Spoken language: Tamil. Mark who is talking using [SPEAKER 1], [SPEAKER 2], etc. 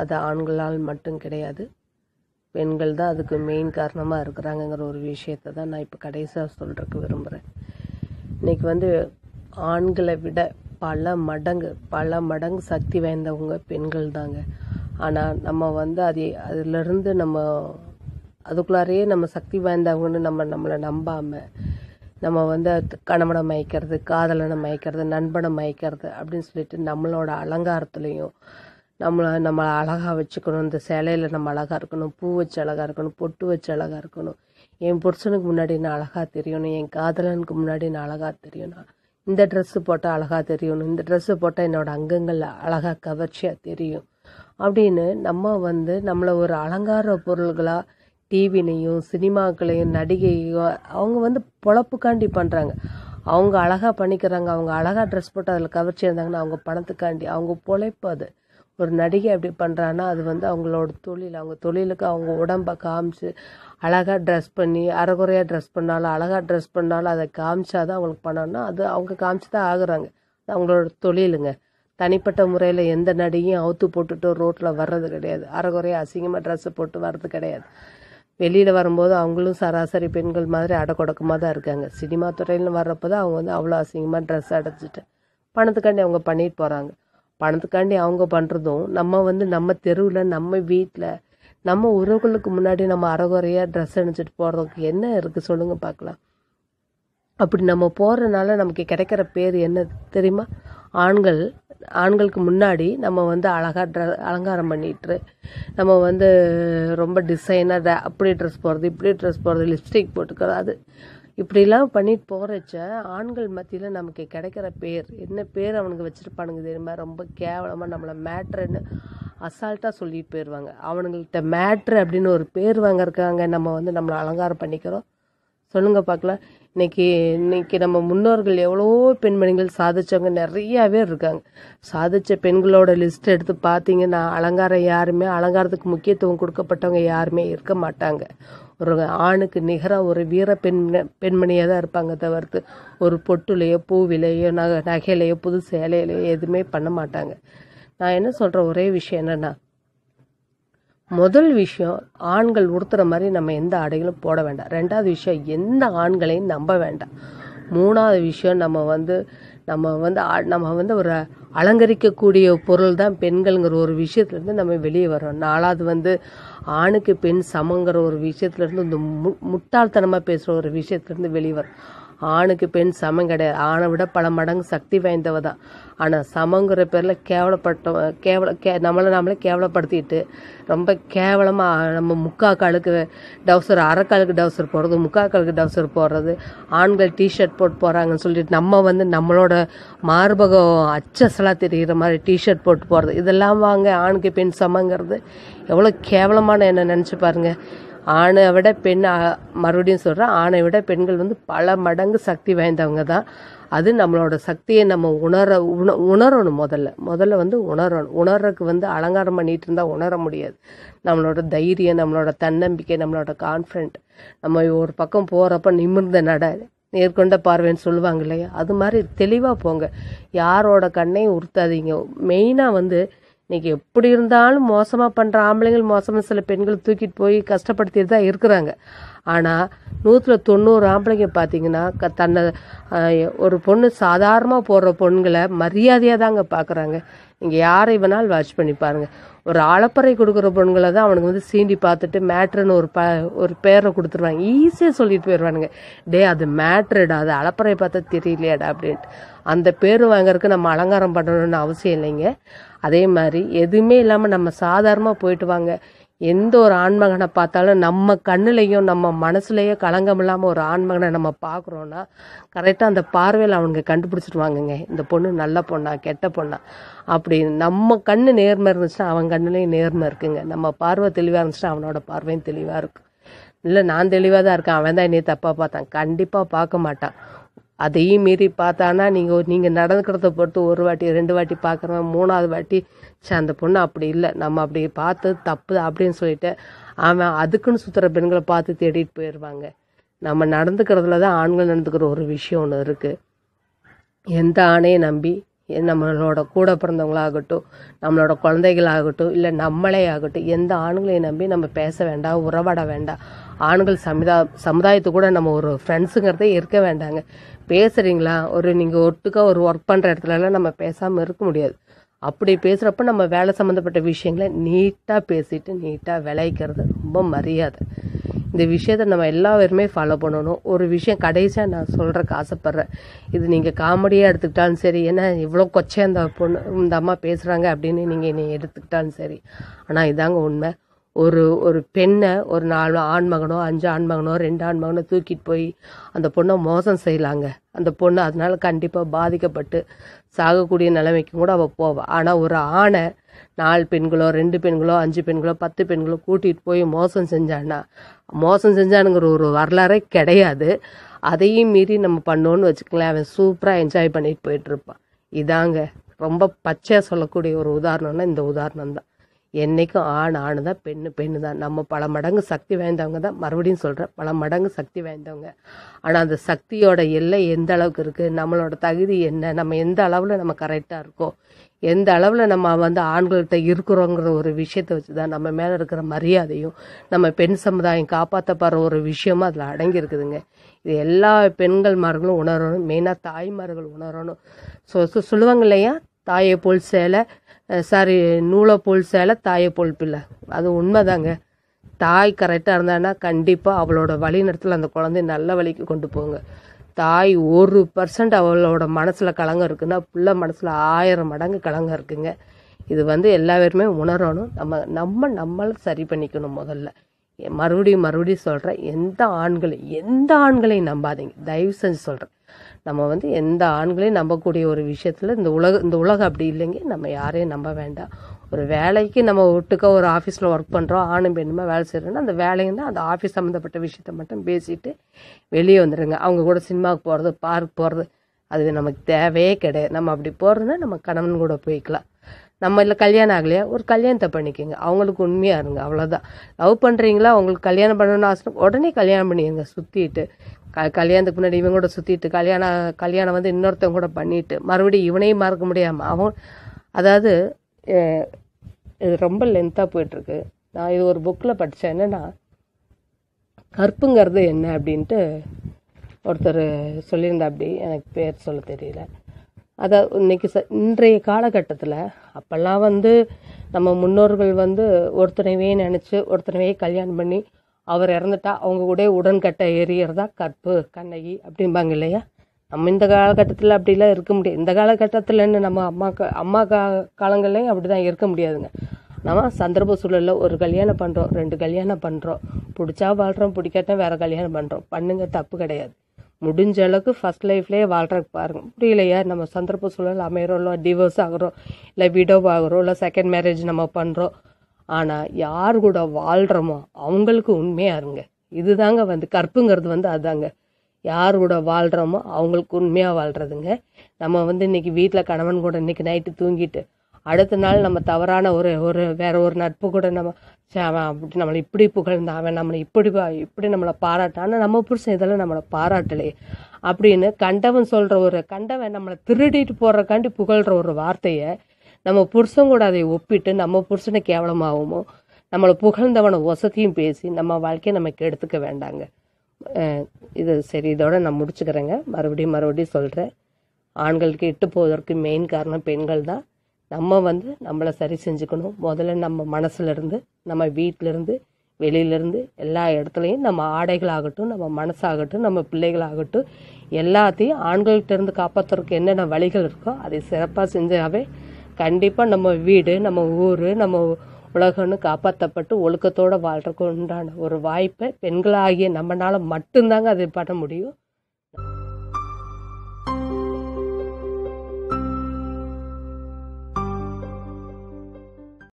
[SPEAKER 1] அது ஆண்களால் மட்டும் கிடையாது பெண்கள் தான் அதுக்கு மெயின் காரணமாக இருக்கிறாங்கங்கிற ஒரு விஷயத்தை தான் நான் இப்போ கடைசியாக சொல்கிறதுக்கு விரும்புகிறேன் இன்றைக்கி வந்து ஆண்களை விட பல மடங்கு பல மடங்கு சக்தி வாய்ந்தவங்க பெண்கள் தாங்க ஆனால் நம்ம வந்து அது அதிலிருந்து நம்ம அதுக்குள்ளாரையே நம்ம சக்தி வாய்ந்தவங்கன்னு நம்ம நம்மளை நம்பாமல் நம்ம வந்து கணவனை மயக்கிறது காதலனை மயக்கிறது நண்பனை மயக்கிறது அப்படின்னு சொல்லிட்டு நம்மளோட அலங்காரத்துலேயும் நம்மளை நம்மளை அழகாக வச்சுக்கணும் இந்த சேலையில் நம்ம அழகாக இருக்கணும் பூ வச்சு அழகாக இருக்கணும் பொட்டு வச்சு அழகாக இருக்கணும் என் புருஷனுக்கு முன்னாடி நான் அழகாக தெரியணும் என் காதலனுக்கு முன்னாடி நான் அழகாக தெரியணும் இந்த ட்ரெஸ்ஸு போட்டால் அழகாக தெரியணும் இந்த ட்ரெஸ்ஸு போட்டால் என்னோடய அங்கங்களில் அழகாக கவர்ச்சியாக தெரியும் அப்படின்னு நம்ம வந்து நம்மளை ஒரு அலங்கார பொருள்களாக டிவினையும் சினிமாக்களையும் நடிகையும் அவங்க வந்து பொழப்புக்காண்டி பண்ணுறாங்க அவங்க அழகாக பண்ணிக்கிறாங்க அவங்க அழகாக ட்ரெஸ் போட்டு அதில் கவர்ச்சியாக இருந்தாங்கன்னா அவங்க பணத்துக்காண்டி அவங்க பொழைப்பு அது ஒரு நடிகை அப்படி பண்ணுறான்னா அது வந்து அவங்களோட தொழில் அவங்க தொழிலுக்கு அவங்க உடம்பை காமிச்சு அழகாக ட்ரெஸ் பண்ணி அறகுறையாக ட்ரெஸ் பண்ணாலும் அழகாக ட்ரெஸ் பண்ணாலும் அதை காமிச்சா தான் அவங்களுக்கு பண்ணோன்னா அது அவங்க காமிச்சு தான் ஆகுறாங்க அவங்களோட தொழிலுங்க தனிப்பட்ட முறையில் எந்த நடிகையும் அவுத்து போட்டுட்டு ரோட்டில் வர்றது கிடையாது அரைகுறையாக அசிங்கமாக ட்ரெஸ்ஸை போட்டு வர்றது கிடையாது வெளியில் வரும்போது அவங்களும் சராசரி பெண்கள் மாதிரி அடக்கொடக்கமாக தான் இருக்காங்க சினிமா துறையில் வர்றப்போ தான் அவங்க வந்து அவ்வளோ அசிங்கமாக ட்ரெஸ் அடைச்சிட்டு பணத்துக்காண்டி அவங்க பண்ணிட்டு போகிறாங்க பணத்துக்காண்டி அவங்க பண்ணுறதும் நம்ம வந்து நம்ம தெருவில் நம்ம வீட்டில் நம்ம உறவுகளுக்கு முன்னாடி நம்ம அறகுறையாக ட்ரெஸ் அணிச்சிட்டு போகிறதுக்கு என்ன இருக்குது சொல்லுங்கள் பார்க்கலாம் அப்படி நம்ம போகிறதுனால நமக்கு கிடைக்கிற பேர் என்ன தெரியுமா ஆண்கள் ஆண்களுக்கு முன்னாடி நம்ம வந்து அழகாக ட்ர அலங்காரம் பண்ணிட்டு நம்ம வந்து ரொம்ப டிசைனாக அப்படி ட்ரெஸ் போடுறது இப்படி ட்ரெஸ் போடுறது லிப்ஸ்டிக் போட்டுக்கிறது அது இப்படிலாம் பண்ணிட்டு போகிறச்ச ஆண்கள் மத்தியில் நமக்கு கிடைக்கிற பேர் என்ன பேர் அவனுக்கு வச்சுருப்பானுங்க தெரியுமா ரொம்ப கேவலமாக நம்மளை மேட்ருன்னு அசால்ட்டாக சொல்லிட்டு போயிடுவாங்க அவனுங்கள்ட்ட மேட்ரு அப்படின்னு ஒரு பேர் வாங்கிருக்காங்க நம்ம வந்து நம்மளை அலங்காரம் பண்ணிக்கிறோம் சொல்லுங்கள் பார்க்கலாம் இன்றைக்கி இன்னைக்கு நம்ம முன்னோர்கள் எவ்வளோ பெண்மணிகள் சாதித்தவங்க நிறையாவே இருக்காங்க சாதித்த பெண்களோட லிஸ்ட் எடுத்து பார்த்தீங்கன்னா அலங்காரம் யாருமே அலங்காரத்துக்கு முக்கியத்துவம் கொடுக்கப்பட்டவங்க யாருமே இருக்க மாட்டாங்க ஒரு ஆணுக்கு நிகராக ஒரு வீர பெண் பெண்மணியாக தான் இருப்பாங்க தவிர்த்து ஒரு பொட்டுலையோ பூவிலையோ நகை நகையிலையோ புது சேலையிலையோ எதுவுமே பண்ண மாட்டாங்க நான் என்ன சொல்கிற ஒரே விஷயம் என்னென்னா முதல் விஷயம் ஆண்கள் உடுத்துற மாதிரி நம்ம எந்த ஆடைகளும் போட வேண்டாம் ரெண்டாவது விஷயம் எந்த ஆண்களையும் நம்ப வேண்டாம் மூணாவது விஷயம் நம்ம வந்து நம்ம வந்து நம்ம வந்து ஒரு அலங்கரிக்கக்கூடிய பொருள் தான் பெண்கள்ங்கிற ஒரு விஷயத்துலேருந்து நம்ம வெளியே வரோம் நாலாவது வந்து ஆணுக்கு பெண் சமங்கிற ஒரு விஷயத்துலேருந்து இந்த மு முட்டாள்தனமாக பேசுகிற ஒரு விஷயத்துலேருந்து வெளியே வரும் ஆணுக்கு பெண் சமம் கிடையாது ஆணை விட பல மடங்கு சக்தி வாய்ந்தவ தான் ஆனால் சமங்கிற பேரில் கேவலப்பட்டோம் கேவல கே நம்மளை நம்மளே கேவலப்படுத்திட்டு ரொம்ப கேவலமாக நம்ம முக்கா காலுக்கு டவுசர் அரைக்காலுக்கு டவுசர் போடுறது முக்கா காலுக்கு டவுசர் போடுறது ஆண்கள் டிஷர்ட் போட்டு போகிறாங்கன்னு சொல்லிட்டு நம்ம வந்து நம்மளோட மார்பகம் அச்சசலாக தெரிகிற மாதிரி டிஷர்ட் போட்டு போகிறது இதெல்லாம் வாங்க ஆணுக்கு பெண் சமங்கிறது எவ்வளோ கேவலமான என்ன நினச்சி பாருங்கள் ஆணை விட பெண் மறுபடியும் சொல்கிறேன் ஆணை விட பெண்கள் வந்து பல மடங்கு சக்தி வாய்ந்தவங்க தான் அது நம்மளோட சக்தியை நம்ம உணர உண உணரணும் முதல்ல முதல்ல வந்து உணரணும் உணர்றதுக்கு வந்து அலங்காரம் பண்ணிட்டு இருந்தால் உணர முடியாது நம்மளோட தைரியம் நம்மளோட தன்னம்பிக்கை நம்மளோட கான்ஃபிடென்ட் நம்ம ஒரு பக்கம் போகிறப்ப நிமிர்ந்த நட நேர்கொண்ட பார்வைன்னு சொல்லுவாங்க இல்லையா அது மாதிரி தெளிவாக போங்க யாரோட கண்ணையும் உறுத்தாதீங்க மெயினாக வந்து இன்னைக்கு எப்படி இருந்தாலும் மோசமாக பண்ணுற ஆம்பளைங்கள் மோசமாக சில பெண்கள் தூக்கிட்டு போய் கஷ்டப்படுத்திட்டு தான் இருக்கிறாங்க ஆனால் நூற்றில் தொண்ணூறு ஆம்பளைங்க பார்த்தீங்கன்னா க தன்னை ஒரு பொண்ணு சாதாரணமாக போடுற பொண்ணுங்களை மரியாதையாக தாங்க பார்க்குறாங்க நீங்கள் யாரை வேணாலும் வாட்ச் பண்ணி பாருங்கள் ஒரு ஆலப்பறை கொடுக்குற பொண்களை தான் அவனுக்கு வந்து சீண்டி பார்த்துட்டு மேட்ருன்னு ஒரு ப ஒரு பேரை கொடுத்துருவாங்க ஈஸியாக சொல்லிட்டு போயிடுவானுங்க டே அது மேட்ருடா அது அலப்பறை பார்த்தா தெரியலையாடா அப்படின்ட்டு அந்த பேர் வாங்கறதுக்கு நம்ம அலங்காரம் பண்ணணும்னு அவசியம் இல்லைங்க அதே மாதிரி எதுவுமே இல்லாமல் நம்ம சாதாரணமாக போயிட்டு வாங்க எந்த ஒரு ஆண்மகனை பார்த்தாலும் நம்ம கண்ணுலேயும் நம்ம மனசுலேயும் களங்கம் இல்லாமல் ஒரு ஆண்மகனை நம்ம பார்க்குறோன்னா கரெக்டாக அந்த பார்வையில் அவனுங்க கண்டுபிடிச்சிடுவாங்கங்க இந்த பொண்ணு நல்ல பொண்ணா கெட்ட பொண்ணா அப்படி நம்ம கண்ணு நேர்மை இருந்துச்சுன்னா அவன் கண்ணுலேயும் நேர்மை இருக்குங்க நம்ம பார்வை தெளிவாக இருந்துச்சுன்னா அவனோட பார்வையும் தெளிவாக இருக்கும் இல்லை நான் தெளிவாக தான் இருக்கேன் அவன் தான் என்னையை தப்பாக பார்த்தான் கண்டிப்பாக பார்க்க மாட்டான் அதையும் மீறி பார்த்தானா நீங்கள் நீங்கள் நடந்துக்கிறத பொறுத்து ஒரு வாட்டி ரெண்டு வாட்டி பார்க்குறோம் மூணாவது வாட்டி சே அந்த பொண்ணு அப்படி இல்லை நம்ம அப்படி பார்த்து தப்பு அப்படின்னு சொல்லிட்டு அவன் அதுக்குன்னு சுற்றுற பெண்களை பார்த்து தேடிட்டு போயிடுவாங்க நம்ம நடந்துக்கிறதுல தான் ஆண்கள் நடந்துக்கிற ஒரு விஷயம் ஒன்று இருக்குது எந்த ஆணையை நம்பி நம்மளோட கூட பிறந்தவங்களாகட்டும் நம்மளோட குழந்தைகளாகட்டும் இல்லை நம்மளே ஆகட்டும் எந்த ஆண்களையும் நம்பி நம்ம பேச வேண்டாம் உறவாட வேண்டாம் ஆண்கள் சமுதா சமுதாயத்து கூட நம்ம ஒரு ஃப்ரெண்ட்ஸுங்கிறதே இருக்க வேண்டாங்க பேசுகிறீங்களா ஒரு நீங்கள் ஒட்டுக்கா ஒரு ஒர்க் பண்ணுற இடத்துலலாம் நம்ம பேசாமல் இருக்க முடியாது அப்படி பேசுகிறப்ப நம்ம வேலை சம்மந்தப்பட்ட விஷயங்களை நீட்டாக பேசிட்டு நீட்டாக விளைக்கிறது ரொம்ப மரியாதை இந்த விஷயத்த நம்ம எல்லாருமே ஃபாலோ பண்ணணும் ஒரு விஷயம் கடைசியாக நான் சொல்கிறக்கு ஆசைப்பட்றேன் இது நீங்கள் காமெடியாக எடுத்துக்கிட்டாலும் சரி ஏன்னா இவ்வளோ கொச்சையாக அந்த பொண்ணு இந்த அம்மா பேசுகிறாங்க அப்படின்னு நீங்கள் நீ எடுத்துக்கிட்டாலும் சரி ஆனால் இதாங்க உண்மை ஒரு ஒரு பெண்ணை ஒரு நாலு ஆண் மகனோ அஞ்சு ஆண் மகனோ ரெண்டு ஆண் மகனோ தூக்கிட்டு போய் அந்த பொண்ணை மோசம் செய்யலாங்க அந்த பொண்ணு அதனால் கண்டிப்பாக பாதிக்கப்பட்டு சாகக்கூடிய நிலைமைக்கும் கூட அவள் போவாள் ஆனால் ஒரு ஆணை நாலு பெண்களோ ரெண்டு பெண்களோ அஞ்சு பெண்களோ பத்து பெண்களோ கூட்டிகிட்டு போய் மோசம் செஞ்சான்னா மோசம் செஞ்சானுங்கிற ஒரு வரலாறே கிடையாது அதையும் மீறி நம்ம பண்ணோன்னு வச்சுக்கலாம் அவன் சூப்பராக என்ஜாய் பண்ணிட்டு போயிட்டுருப்பான் இதாங்க ரொம்ப பச்சையாக சொல்லக்கூடிய ஒரு உதாரணம்னா இந்த உதாரணம் தான் என்றைக்கும் ஆண் ஆணு தான் பெண்ணு பெண்ணு தான் நம்ம பல மடங்கு சக்தி வாய்ந்தவங்க தான் மறுபடியும் சொல்கிறேன் பல மடங்கு சக்தி வாய்ந்தவங்க ஆனால் அந்த சக்தியோட எல்லை எந்த அளவுக்கு இருக்குது நம்மளோட தகுதி என்ன நம்ம எந்த அளவில் நம்ம கரெக்டாக இருக்கோம் எந்த அளவில் நம்ம வந்து ஆண்கள்கிட்ட இருக்கிறோங்கிற ஒரு விஷயத்தை வச்சு தான் நம்ம மேலே இருக்கிற மரியாதையும் நம்ம பெண் சமுதாயம் காப்பாற்றப்படுற ஒரு விஷயமும் அதில் அடங்கியிருக்குதுங்க இது எல்லா பெண்கள் மார்களும் உணரணும் மெயினாக தாய்மார்கள் உணரணும் ஸோ சொல்லுவாங்க இல்லையா தாயை போல் சேலை சாரி நூலை போல் சேலை தாயை போல் பிள்ளை அது உண்மைதாங்க தாய் கரெக்டாக இருந்தான்னா கண்டிப்பாக அவளோட வழி அந்த குழந்தைய நல்ல வழிக்கு கொண்டு போங்க தாய் ஒரு பர்சன்ட் அவளோட மனசில் கலங்கம் இருக்குன்னா பிள்ளை மனசில் ஆயிரம் மடங்கு கலங்கம் இருக்குங்க இது வந்து எல்லா பேருமே உணரணும் நம்ம நம்ம நம்மளை சரி பண்ணிக்கணும் முதல்ல மறுபடியும் மறுபடியும் சொல்கிறேன் எந்த ஆண்களை எந்த ஆண்களையும் நம்பாதீங்க தயவு செஞ்சு சொல்கிறேன் நம்ம வந்து எந்த ஆண்களையும் நம்பக்கூடிய ஒரு விஷயத்தில் இந்த உலக இந்த உலகம் அப்படி இல்லைங்க நம்ம யாரையும் நம்ப வேண்டாம் ஒரு வேலைக்கு நம்ம ஒட்டுக்க ஒரு ஆஃபீஸில் ஒர்க் பண்ணுறோம் ஆணும் பெண்ணுமா வேலை செய்கிறோன்னா அந்த தான் அந்த ஆஃபீஸ் சம்மந்தப்பட்ட விஷயத்த மட்டும் பேசிட்டு வெளியே வந்துடுங்க அவங்க கூட சினிமாவுக்கு போகிறது பார்க் போகிறது அது நமக்கு தேவையே கிடையாது நம்ம அப்படி போகிறதுனா நம்ம கணவன் கூட போய்க்கலாம் நம்ம இல்லை கல்யாணம் ஆகலையா ஒரு கல்யாணத்தை பண்ணிக்கோங்க அவங்களுக்கு உண்மையாக இருங்க அவ்வளோதான் லவ் பண்ணுறீங்களா அவங்களுக்கு கல்யாணம் பண்ணணும்னு ஆசை உடனே கல்யாணம் பண்ணிடுங்க சுற்றிட்டு க கல்யாணத்துக்கு முன்னாடி இவங்க கூட சுற்றிட்டு கல்யாணம் கல்யாணம் வந்து இன்னொருத்தவங்க கூட பண்ணிவிட்டு மறுபடியும் இவனையும் மறக்க முடியாமல் அவன் அதாவது இது ரொம்ப லென்த்தாக போயிட்டுருக்கு நான் இது ஒரு புக்கில் படித்தேன் என்னென்னா கற்புங்கிறது என்ன அப்படின்ட்டு ஒருத்தர் சொல்லியிருந்தா அப்படி எனக்கு பேர் சொல்ல தெரியல அதை இன்னைக்கு ச இன்றைய காலகட்டத்தில் அப்போல்லாம் வந்து நம்ம முன்னோர்கள் வந்து ஒருத்தனவே நினச்சி ஒருத்தனவே கல்யாணம் பண்ணி அவர் இறந்துட்டா அவங்க கூட உடன்கட்டை ஏறியறதா கற்பு கண்ணகி அப்படிம்பாங்க இல்லையா நம்ம இந்த காலகட்டத்தில் அப்படிலாம் இருக்க முடியாது இந்த காலகட்டத்தில்னு நம்ம அம்மா அம்மா கா காலங்கள்லேயும் அப்படி தான் இருக்க முடியாதுங்க நம்ம சந்தர்ப்ப சூழலில் ஒரு கல்யாணம் பண்ணுறோம் ரெண்டு கல்யாணம் பண்ணுறோம் பிடிச்சா வாழ்கிறோம் பிடிக்காட்டா வேறு கல்யாணம் பண்ணுறோம் பண்ணுங்க தப்பு கிடையாது முடிஞ்ச அளவுக்கு ஃபஸ்ட் லைஃப்லேயே வாழ்கிறதுக்கு பாருங்கள் புரியலையா நம்ம சந்தர்ப்ப சூழல் அமைகிறோம் இல்லை டிவோர்ஸ் ஆகிறோம் இல்லை விடோ ஆகிறோம் இல்லை செகண்ட் மேரேஜ் நம்ம பண்ணுறோம் ஆனால் யார் கூட வாழ்கிறோமோ அவங்களுக்கு உண்மையாக இருங்க இதுதாங்க வந்து கற்புங்கிறது வந்து அதாங்க யார் கூட வாழ்கிறோமோ அவங்களுக்கு உண்மையாக வாழ்கிறதுங்க நம்ம வந்து இன்றைக்கி வீட்டில் கணவன் கூட இன்றைக்கி நைட்டு தூங்கிட்டு அடுத்த நாள் நம்ம தவறான ஒரு ஒரு வேற ஒரு நட்பு கூட நம்ம அவன் அப்படி நம்மளை இப்படி புகழ்ந்தான் நம்மளை இப்படி இப்படி நம்மளை பாராட்டான் நம்ம புருஷன் இதெல்லாம் நம்மளை பாராட்டலையே அப்படின்னு கண்டவன் சொல்கிற ஒரு கண்டவன் நம்மளை திருடிட்டு போடுறக்காண்டி புகழ்கிற ஒரு வார்த்தையை நம்ம புருஷன் கூட அதை ஒப்பிட்டு நம்ம புருஷனை கேவலமாகவும் நம்மளை புகழ்ந்தவனை வசதியும் பேசி நம்ம வாழ்க்கையை நம்ம கெடுத்துக்க வேண்டாங்க இது சரி இதோட நான் முடிச்சுக்கிறேங்க மறுபடியும் மறுபடியும் சொல்கிறேன் ஆண்களுக்கு இட்டு போவதற்கு மெயின் காரணம் பெண்கள் தான் நம்ம வந்து நம்மளை சரி செஞ்சுக்கணும் முதல்ல நம்ம மனசுலேருந்து நம்ம வீட்டிலேருந்து வெளியிலேருந்து எல்லா இடத்துலையும் நம்ம ஆடைகளாகட்டும் நம்ம மனசாகட்டும் நம்ம பிள்ளைகளாகட்டும் எல்லாத்தையும் ஆண்கள்கிட்டேருந்து காப்பாற்றுறதுக்கு என்னென்ன வழிகள் இருக்கோ அதை சிறப்பாக செஞ்சாவே கண்டிப்பாக நம்ம வீடு நம்ம ஊர் நம்ம உலகம்னு காப்பாற்றப்பட்டு ஒழுக்கத்தோடு வாழ்கிறதுக்கு உண்டான ஒரு வாய்ப்பை பெண்களாகிய நம்மளால் மட்டும்தாங்க அதை பண்ண முடியும்